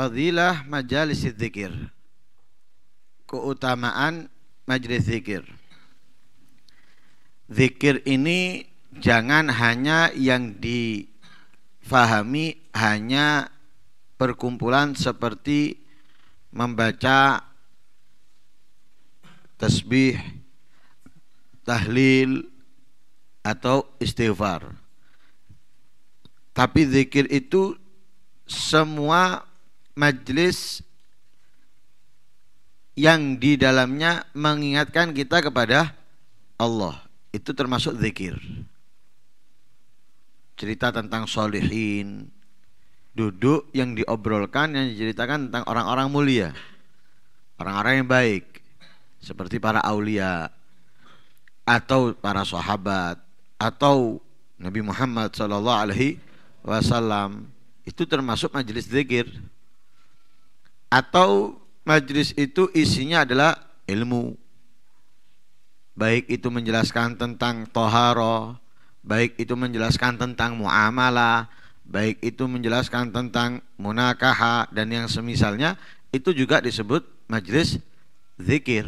Fadilah majalis zikir Keutamaan Majlis zikir Zikir ini jangan hanya yang difahami hanya perkumpulan seperti membaca tasbih, tahlil atau istighfar. Tapi zikir itu semua majelis yang di dalamnya mengingatkan kita kepada Allah. Itu termasuk zikir. Cerita tentang solihin, duduk yang diobrolkan yang diceritakan tentang orang-orang mulia, orang-orang yang baik, seperti para aulia atau para sahabat atau Nabi Muhammad saw Alaihi Wasallam itu termasuk majelis zikir atau majlis itu isinya adalah ilmu baik itu menjelaskan tentang toharo baik itu menjelaskan tentang muamalah baik itu menjelaskan tentang munakaha dan yang semisalnya itu juga disebut majlis zikir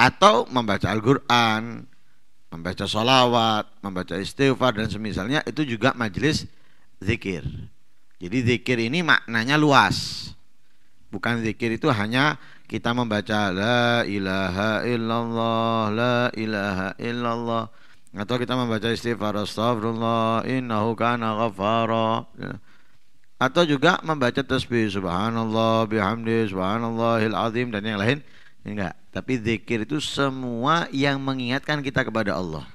atau membaca Al-Quran membaca solawat membaca istighfar dan semisalnya itu juga majlis zikir jadi zikir ini maknanya luas. Bukan zikir itu hanya kita membaca la ilaha illallah, la ilaha illallah atau kita membaca istighfar astagfirullah innahu kana ghafara atau juga membaca tasbih subhanallah bihamdi subhanallahil azim dan yang lain enggak tapi zikir itu semua yang mengingatkan kita kepada Allah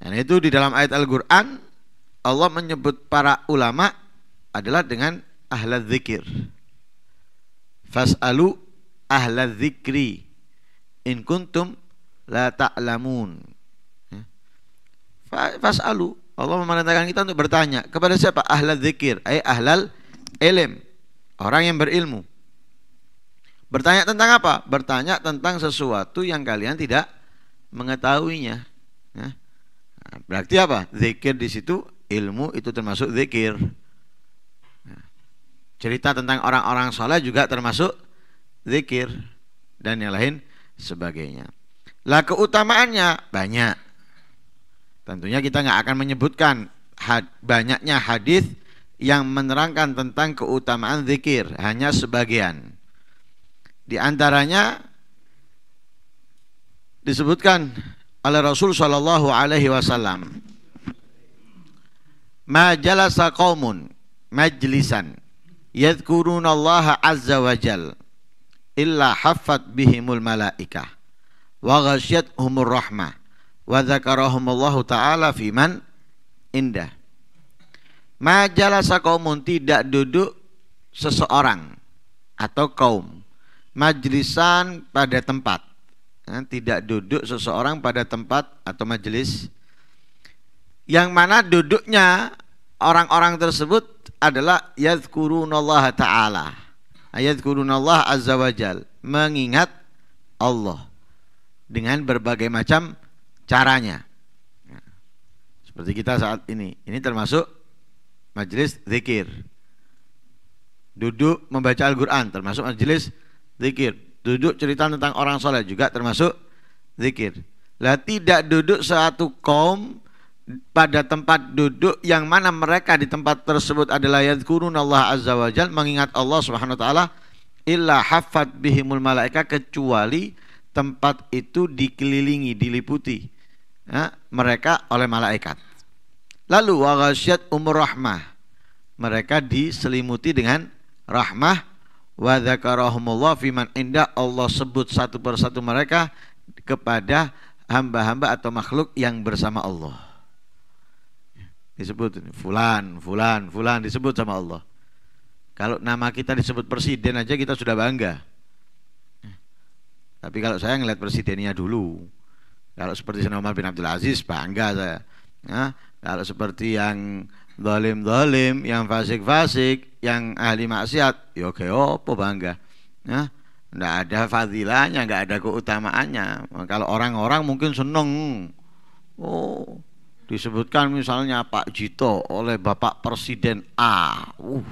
dan nah, itu di dalam ayat Al-Qur'an Allah menyebut para ulama adalah dengan ahla dzikir. Fas'alu ahla dzikri in kuntum la ta'lamun. Ya. Fas'alu Allah memerintahkan kita untuk bertanya kepada siapa? Ahla dzikir, ay ahlal ilm. Orang yang berilmu. Bertanya tentang apa? Bertanya tentang sesuatu yang kalian tidak mengetahuinya. Ya. Berarti apa? Zikir di situ ilmu itu termasuk zikir. Ya. Cerita tentang orang-orang soleh juga termasuk zikir dan yang lain sebagainya. Lah keutamaannya banyak. Tentunya kita nggak akan menyebutkan had, banyaknya hadis yang menerangkan tentang keutamaan zikir, hanya sebagian. Di antaranya disebutkan oleh Rasul Shallallahu alaihi wasallam majalasa kaumun qaumun majlisan yadhkuruna Allah azza wa jal illa haffat bihimul malaikah wa ghasyatuhumur rahmah wa dzakarahumullahu taala man indah majalasa kaumun qaumun tidak duduk seseorang atau kaum majlisan pada tempat eh, tidak duduk seseorang pada tempat atau majelis yang mana duduknya orang-orang tersebut adalah yadkurunallah ta'ala yadkurunallah azza wajal mengingat Allah dengan berbagai macam caranya ya. seperti kita saat ini ini termasuk majelis zikir duduk membaca Al-Quran termasuk majelis zikir duduk cerita tentang orang soleh juga termasuk zikir lah tidak duduk satu kaum pada tempat duduk yang mana mereka di tempat tersebut adalah yadkurun Allah azza wajal mengingat Allah subhanahu wa taala illa hafat bihimul malaika kecuali tempat itu dikelilingi diliputi ya, mereka oleh malaikat lalu waghasyat umur rahmah mereka diselimuti dengan rahmah wa dzakarahumullah fiman indah Allah sebut satu persatu mereka kepada hamba-hamba atau makhluk yang bersama Allah disebut fulan, fulan, fulan disebut sama Allah. Kalau nama kita disebut presiden aja kita sudah bangga. Eh, tapi kalau saya ngeliat presidennya dulu, kalau seperti Sayyidina Umar bin Abdul Aziz bangga saya. Nah, kalau seperti yang dolim-dolim, yang fasik-fasik, yang ahli maksiat, yo ya oke bangga. Nah, nggak ada fadilahnya, nggak ada keutamaannya. Kalau orang-orang mungkin seneng. Oh, disebutkan misalnya Pak Jito oleh Bapak Presiden A. Uh,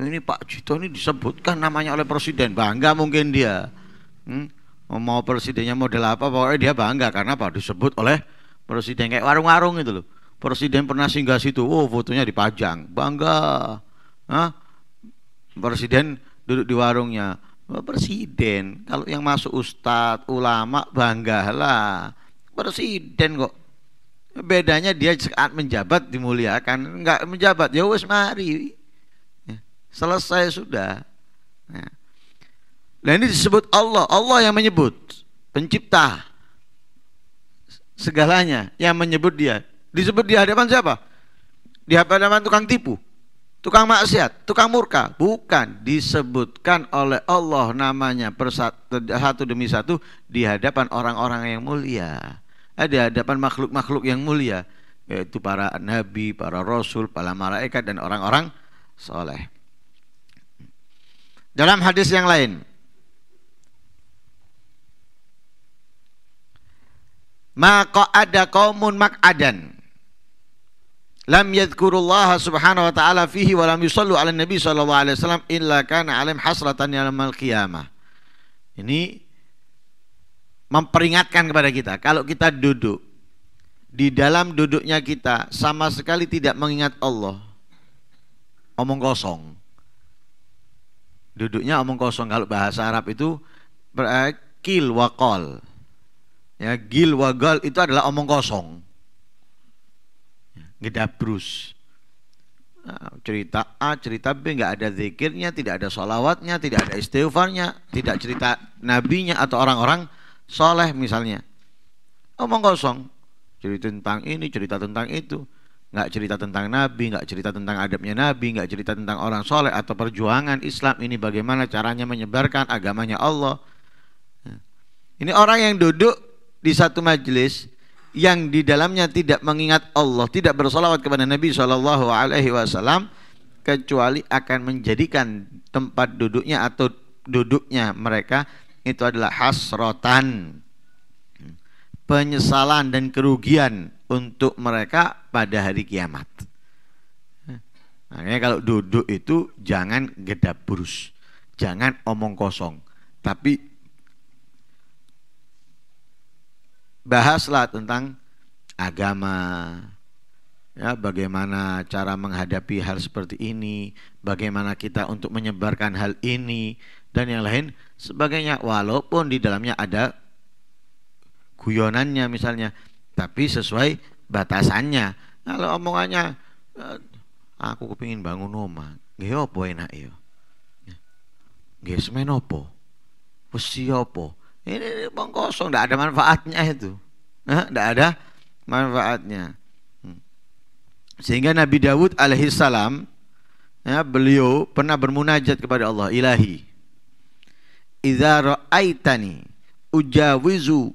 ini Pak Jito ini disebutkan namanya oleh Presiden, bangga mungkin dia. Hmm? Mau presidennya model apa, pokoknya dia bangga karena apa disebut oleh Presiden kayak warung-warung itu loh. Presiden pernah singgah situ, oh fotonya dipajang, bangga. Hah? Presiden duduk di warungnya. Oh, presiden, kalau yang masuk ustadz, ulama, banggalah. Presiden kok bedanya dia saat menjabat dimuliakan nggak menjabat ya wes mari ya, selesai sudah ya. nah. ini disebut Allah Allah yang menyebut pencipta segalanya yang menyebut dia disebut di hadapan siapa di hadapan tukang tipu tukang maksiat tukang murka bukan disebutkan oleh Allah namanya persatu satu demi satu di hadapan orang-orang yang mulia ada eh, hadapan makhluk-makhluk yang mulia yaitu para nabi, para rasul, para malaikat dan orang-orang soleh. Dalam hadis yang lain, maka ada kaumun makadan lam yadhkurullah subhanahu wa ta'ala fihi wa lam yusallu ala nabi sallallahu alaihi wasallam illa kana alim hasratan yaumil qiyamah. Ini memperingatkan kepada kita kalau kita duduk di dalam duduknya kita sama sekali tidak mengingat Allah omong kosong duduknya omong kosong kalau bahasa Arab itu kil wakol ya gil wagal itu adalah omong kosong gedabrus nah, cerita A cerita B nggak ada zikirnya tidak ada sholawatnya tidak ada istighfarnya tidak cerita nabinya atau orang-orang soleh misalnya omong oh, kosong cerita tentang ini cerita tentang itu nggak cerita tentang Nabi, nggak cerita tentang adabnya Nabi, nggak cerita tentang orang soleh atau perjuangan Islam ini bagaimana caranya menyebarkan agamanya Allah. Ini orang yang duduk di satu majelis yang di dalamnya tidak mengingat Allah, tidak bersolawat kepada Nabi Shallallahu Alaihi Wasallam, kecuali akan menjadikan tempat duduknya atau duduknya mereka itu adalah hasrotan penyesalan dan kerugian untuk mereka pada hari kiamat. Makanya kalau duduk itu jangan gedap burus, jangan omong kosong, tapi bahaslah tentang agama, ya bagaimana cara menghadapi hal seperti ini, bagaimana kita untuk menyebarkan hal ini, dan yang lain sebagainya walaupun di dalamnya ada guyonannya misalnya tapi sesuai batasannya kalau nah, omongannya eh, aku kepingin bangun rumah nggih apa enak ya nggih semen apa wesi apa ini bang kosong tidak ada manfaatnya itu tidak ada manfaatnya hmm. sehingga Nabi Dawud alaihissalam ya, beliau pernah bermunajat kepada Allah ilahi idza ra'aitani ujawizu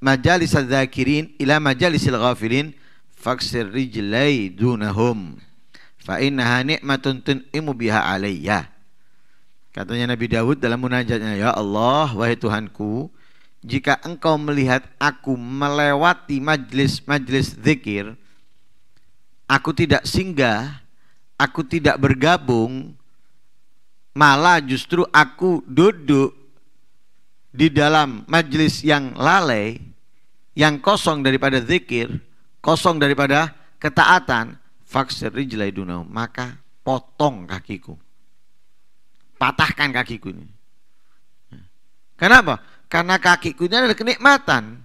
majalis adz-dzakirin ila majalisil ghafilin faksir rijlai dunahum fa innaha ni'matun tun'imu biha alayya katanya Nabi Dawud dalam munajatnya ya Allah wahai Tuhanku jika engkau melihat aku melewati majlis-majlis zikir aku tidak singgah aku tidak bergabung malah justru aku duduk di dalam majelis yang lalai, yang kosong daripada zikir, kosong daripada ketaatan, faksir rijlaidunau, maka potong kakiku. Patahkan kakiku ini. Kenapa? Karena kakiku ini adalah kenikmatan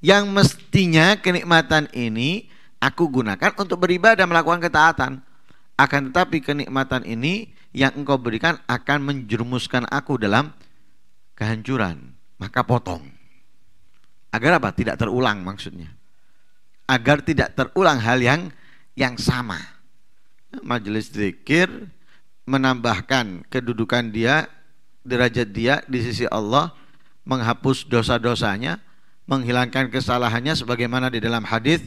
yang mestinya kenikmatan ini aku gunakan untuk beribadah melakukan ketaatan. Akan tetapi kenikmatan ini yang engkau berikan akan menjerumuskan aku dalam kehancuran, maka potong. Agar apa? Tidak terulang maksudnya. Agar tidak terulang hal yang yang sama. Majelis zikir menambahkan kedudukan dia, derajat dia di sisi Allah, menghapus dosa-dosanya, menghilangkan kesalahannya sebagaimana di dalam hadis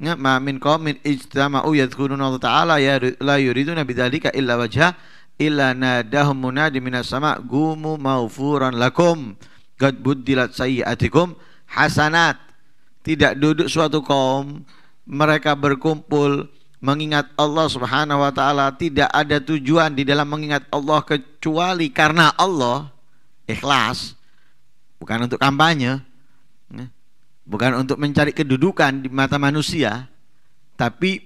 ma min qaumin ijtama'u yadhkuruna taala ya la yuriduna bidzalika illa wajha illa nadahum munadi minas sama gumu maufuran lakum qad buddilat sayyatikum hasanat tidak duduk suatu kaum mereka berkumpul mengingat Allah Subhanahu wa taala tidak ada tujuan di dalam mengingat Allah kecuali karena Allah ikhlas bukan untuk kampanye bukan untuk mencari kedudukan di mata manusia tapi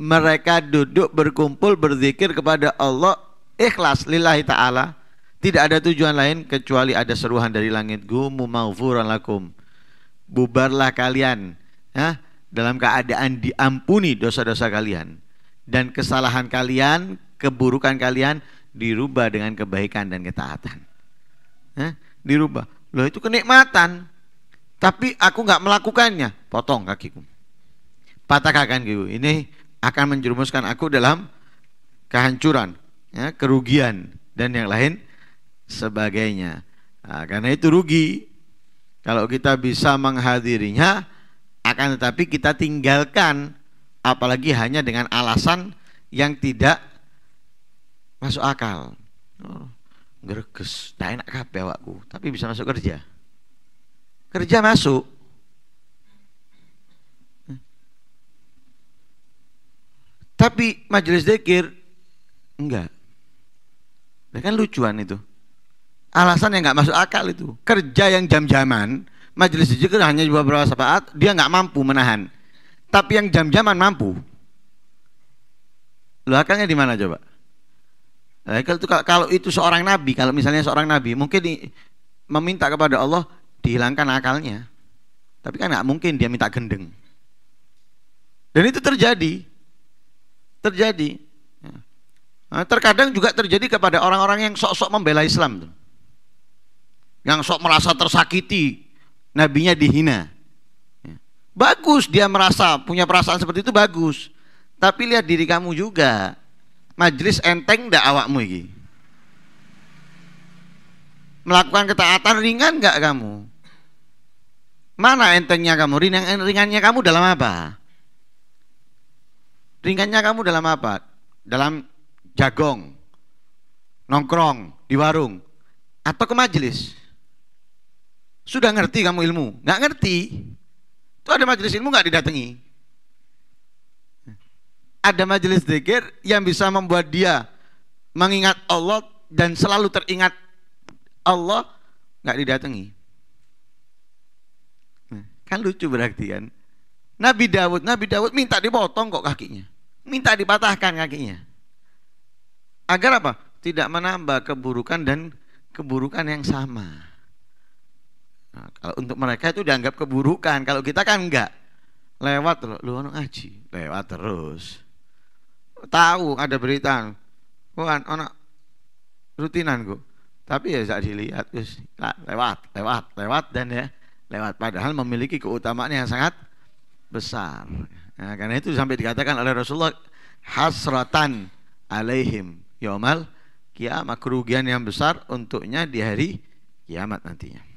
mereka duduk berkumpul berzikir kepada Allah Ikhlas lillahi ta'ala. Tidak ada tujuan lain kecuali ada seruhan dari langit. Gumu maufuran lakum. Bubarlah kalian. Ya, dalam keadaan diampuni dosa-dosa kalian. Dan kesalahan kalian, keburukan kalian dirubah dengan kebaikan dan ketaatan. Ya, dirubah. Loh itu kenikmatan. Tapi aku nggak melakukannya. Potong kakiku. Patahkan gitu Ini akan menjerumuskan aku dalam kehancuran ya, kerugian dan yang lain sebagainya. Nah, karena itu rugi. Kalau kita bisa menghadirinya, akan tetapi kita tinggalkan, apalagi hanya dengan alasan yang tidak masuk akal. Oh, greges, nah, enak kabeh awakku, tapi bisa masuk kerja. Kerja masuk. Tapi majelis zikir enggak. Nah, kan lucuan itu. Alasan yang nggak masuk akal itu. Kerja yang jam-jaman, majelis zikir kan hanya beberapa saat, dia nggak mampu menahan. Tapi yang jam-jaman mampu. Lu akalnya di mana coba? Nah, kalau itu kalau itu seorang nabi, kalau misalnya seorang nabi mungkin di, meminta kepada Allah dihilangkan akalnya. Tapi kan nggak mungkin dia minta gendeng. Dan itu terjadi. Terjadi. Nah, terkadang juga terjadi kepada orang-orang yang sok-sok membela Islam Yang sok merasa tersakiti, nabinya dihina. Ya. Bagus dia merasa punya perasaan seperti itu bagus. Tapi lihat diri kamu juga. majlis enteng ndak awakmu iki? Melakukan ketaatan ringan gak kamu? Mana entengnya kamu? Ringan ringannya kamu dalam apa? Ringannya kamu dalam apa? Dalam jagong, nongkrong di warung, atau ke majelis. Sudah ngerti kamu ilmu? Nggak ngerti? Itu ada majelis ilmu nggak didatangi? Ada majelis zikir yang bisa membuat dia mengingat Allah dan selalu teringat Allah nggak didatangi. Nah, kan lucu berarti kan? Nabi Dawud, Nabi Dawud minta dipotong kok kakinya. Minta dipatahkan kakinya. Agar apa? Tidak menambah keburukan dan keburukan yang sama. Nah, kalau untuk mereka itu dianggap keburukan, kalau kita kan enggak. Lewat loh, lu anu ngaji, lewat terus. Tahu ada berita. Bukan oh, anak rutinan gua. Tapi ya saat dilihat terus lewat, lewat, lewat dan ya lewat padahal memiliki keutamaan yang sangat besar. Nah, karena itu sampai dikatakan oleh Rasulullah hasratan alaihim yaumal kiamat kerugian yang besar untuknya di hari kiamat nantinya